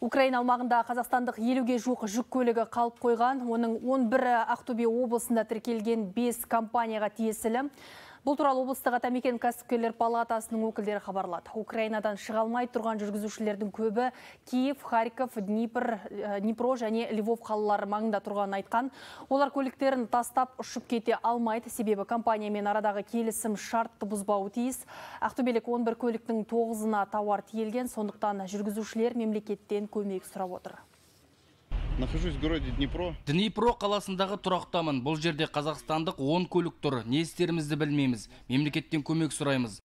Украина аумағында қазақстандық елуге жуық жүк көлігі қалып қойған. Оның 11-і Ақтөбе облысында тіркелген 5 компанияға тиесілі. Бұл туралы облыстық атамекен кәсіпкерлер палатасының өкілдері хабарлады. Украинадан шыға алмай тұрған жүргізушілердің көбі Киев, Харьков, Днепр, э, Днепро және Львов қалалары маңында тұрғанын айтқан. Олар көліктерін тастап ұшып кете алмайды, себебі компаниямен арадағы келісім шартты бұзбау тиіс. Ақтөбелік 11 көліктің тоғызына ына тауар тиелген, сондықтан жүргізушілер мемлекеттен көмек сұрап отыр нахожусь в городе днепро днепро қаласындағы тұрақтамын бұл жерде қазақстандық он көлік тұр не істерімізді білмейміз мемлекеттен көмек сұраймыз